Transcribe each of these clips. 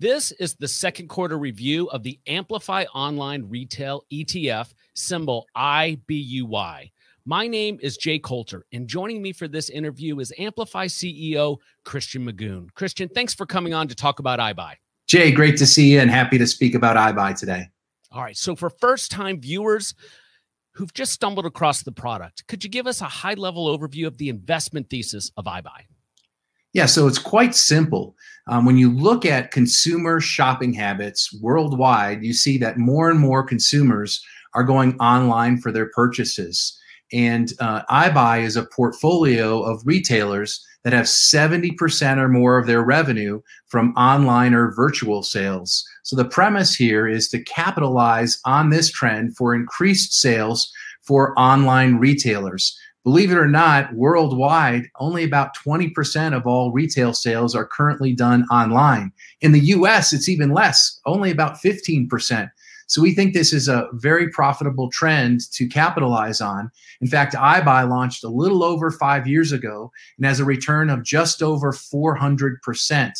This is the second quarter review of the Amplify Online Retail ETF, symbol IBUY. My name is Jay Coulter, and joining me for this interview is Amplify CEO Christian Magoon. Christian, thanks for coming on to talk about iBuy. Jay, great to see you and happy to speak about iBuy today. All right. So, for first time viewers who've just stumbled across the product, could you give us a high level overview of the investment thesis of iBuy? Yeah, so it's quite simple. Um, when you look at consumer shopping habits worldwide, you see that more and more consumers are going online for their purchases. And uh, iBuy is a portfolio of retailers that have 70% or more of their revenue from online or virtual sales. So the premise here is to capitalize on this trend for increased sales for online retailers. Believe it or not, worldwide, only about 20% of all retail sales are currently done online. In the US, it's even less, only about 15%. So we think this is a very profitable trend to capitalize on. In fact, iBuy launched a little over five years ago and has a return of just over 400 percent.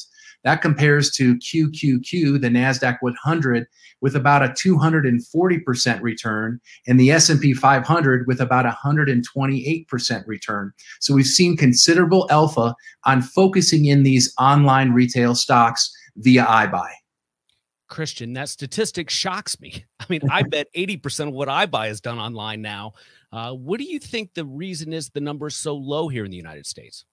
That compares to QQQ, the Nasdaq 100, with about a 240% return, and the S&P 500 with about 128% return. So we've seen considerable alpha on focusing in these online retail stocks via iBuy. Christian, that statistic shocks me. I mean, I bet 80% of what I buy is done online now. Uh, what do you think the reason is the number is so low here in the United States?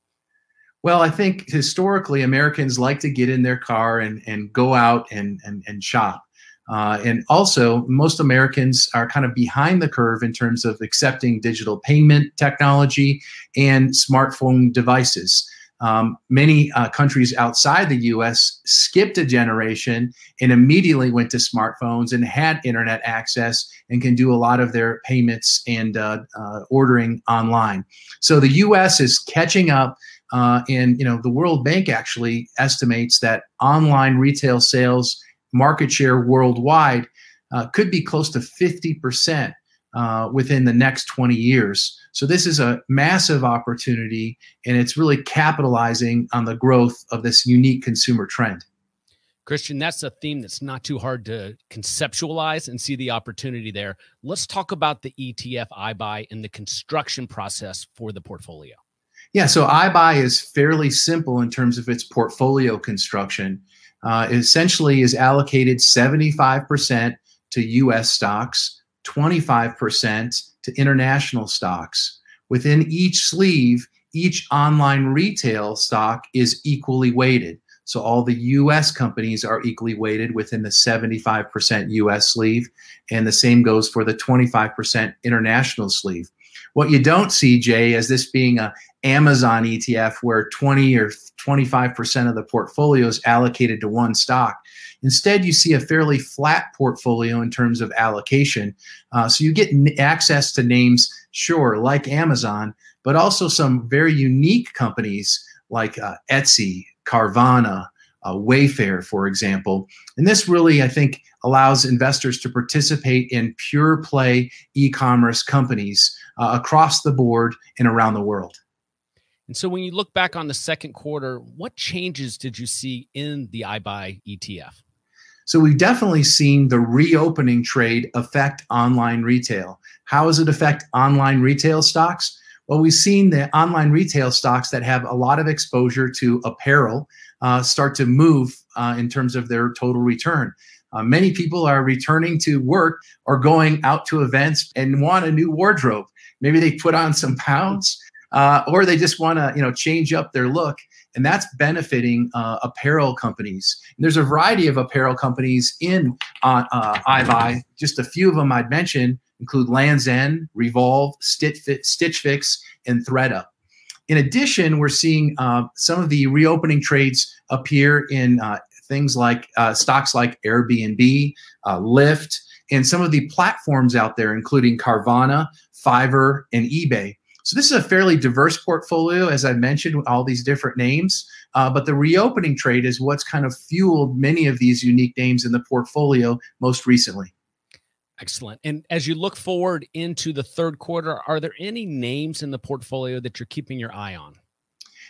Well, I think historically Americans like to get in their car and, and go out and, and, and shop. Uh, and also, most Americans are kind of behind the curve in terms of accepting digital payment technology and smartphone devices. Um, many uh, countries outside the US skipped a generation and immediately went to smartphones and had internet access and can do a lot of their payments and uh, uh ordering online. So the US is catching up uh, and you know, the World Bank actually estimates that online retail sales market share worldwide uh, could be close to 50% uh, within the next 20 years. So this is a massive opportunity, and it's really capitalizing on the growth of this unique consumer trend. Christian, that's a theme that's not too hard to conceptualize and see the opportunity there. Let's talk about the ETF I buy and the construction process for the portfolio. Yeah, so iBuy is fairly simple in terms of its portfolio construction. Uh, it essentially is allocated 75% to US stocks, 25% to international stocks. Within each sleeve, each online retail stock is equally weighted. So all the US companies are equally weighted within the 75% US sleeve, and the same goes for the 25% international sleeve. What you don't see, Jay, is this being a Amazon ETF where 20 or 25% of the portfolio is allocated to one stock. Instead, you see a fairly flat portfolio in terms of allocation. Uh, so you get access to names, sure, like Amazon, but also some very unique companies like uh, Etsy, Carvana, uh, Wayfair, for example. And this really, I think, allows investors to participate in pure play e commerce companies uh, across the board and around the world. And so when you look back on the second quarter, what changes did you see in the iBuy ETF? So we've definitely seen the reopening trade affect online retail. How does it affect online retail stocks? Well, we've seen the online retail stocks that have a lot of exposure to apparel uh, start to move uh, in terms of their total return. Uh, many people are returning to work or going out to events and want a new wardrobe. Maybe they put on some pounds, uh, or they just want to you know change up their look, and that's benefiting uh, apparel companies. And there's a variety of apparel companies in uh, uh, Just a few of them I'd mention include Lands End, Revolve, Stitch Fix, and ThreadUp. In addition, we're seeing uh, some of the reopening trades appear in uh, things like uh, stocks like Airbnb, uh, Lyft, and some of the platforms out there, including Carvana, Fiverr, and eBay. So this is a fairly diverse portfolio, as I mentioned, with all these different names. Uh, but the reopening trade is what's kind of fueled many of these unique names in the portfolio most recently. Excellent. And as you look forward into the third quarter, are there any names in the portfolio that you're keeping your eye on?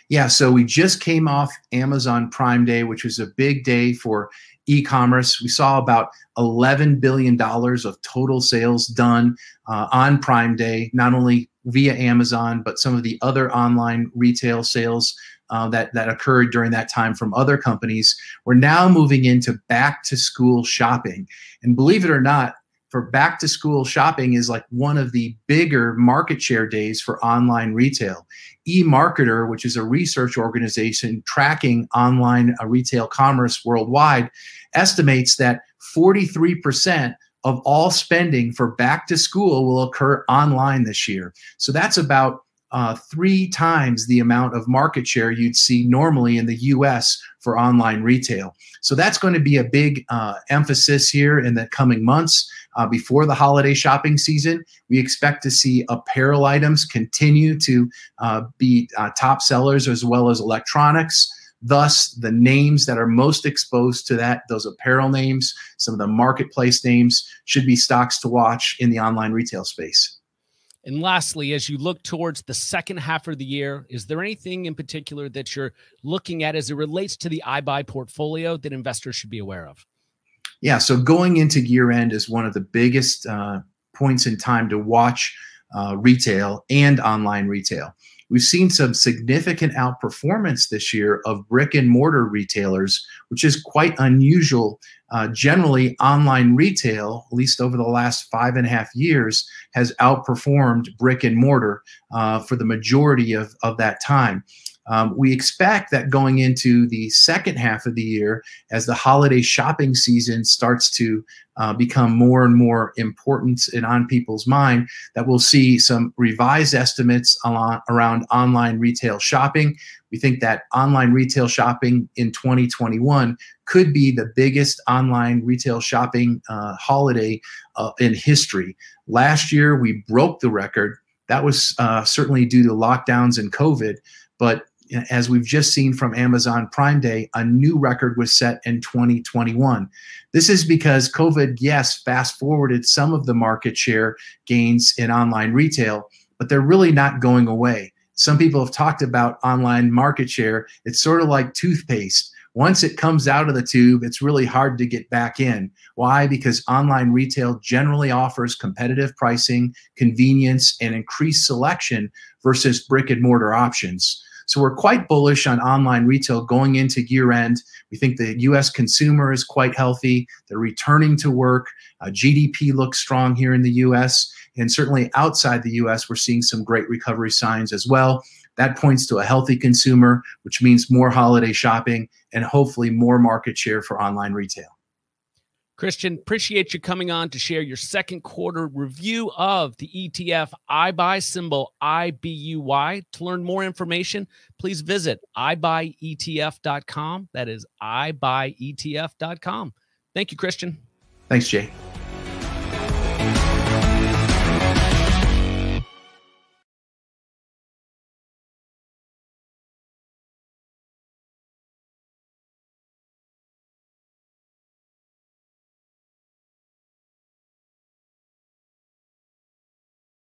Yeah, so we just came off Amazon Prime Day, which was a big day for e commerce. We saw about $11 billion of total sales done uh, on Prime Day, not only via Amazon, but some of the other online retail sales uh, that, that occurred during that time from other companies. We're now moving into back to school shopping. And believe it or not, for back to school shopping is like one of the bigger market share days for online retail. eMarketer, which is a research organization tracking online uh, retail commerce worldwide, estimates that 43% of all spending for back to school will occur online this year. So that's about uh, three times the amount of market share you'd see normally in the US for online retail. So that's going to be a big uh, emphasis here in the coming months. Uh, before the holiday shopping season, we expect to see apparel items continue to uh, be uh, top sellers as well as electronics. Thus, the names that are most exposed to that, those apparel names, some of the marketplace names, should be stocks to watch in the online retail space. And lastly, as you look towards the second half of the year, is there anything in particular that you're looking at as it relates to the iBuy portfolio that investors should be aware of? Yeah, so going into year end is one of the biggest uh, points in time to watch uh, retail and online retail we've seen some significant outperformance this year of brick and mortar retailers, which is quite unusual. Uh, generally, online retail, at least over the last five and a half years, has outperformed brick and mortar uh, for the majority of, of that time. Um, we expect that going into the second half of the year, as the holiday shopping season starts to uh, become more and more important and on people's mind, that we'll see some revised estimates around online retail shopping. We think that online retail shopping in 2021 could be the biggest online retail shopping uh, holiday uh, in history. Last year, we broke the record. That was uh, certainly due to lockdowns and COVID but as we've just seen from Amazon Prime Day, a new record was set in 2021. This is because COVID, yes, fast forwarded some of the market share gains in online retail, but they're really not going away. Some people have talked about online market share. It's sort of like toothpaste. Once it comes out of the tube, it's really hard to get back in. Why? Because online retail generally offers competitive pricing, convenience, and increased selection versus brick and mortar options. So we're quite bullish on online retail going into year end. We think the US consumer is quite healthy. They're returning to work. Uh, GDP looks strong here in the US. And certainly outside the US, we're seeing some great recovery signs as well. That points to a healthy consumer, which means more holiday shopping and hopefully more market share for online retail. Christian, appreciate you coming on to share your second quarter review of the ETF buy symbol IBUY. To learn more information, please visit ibuyetf.com. That is ibuyetf.com. Thank you, Christian. Thanks, Jay.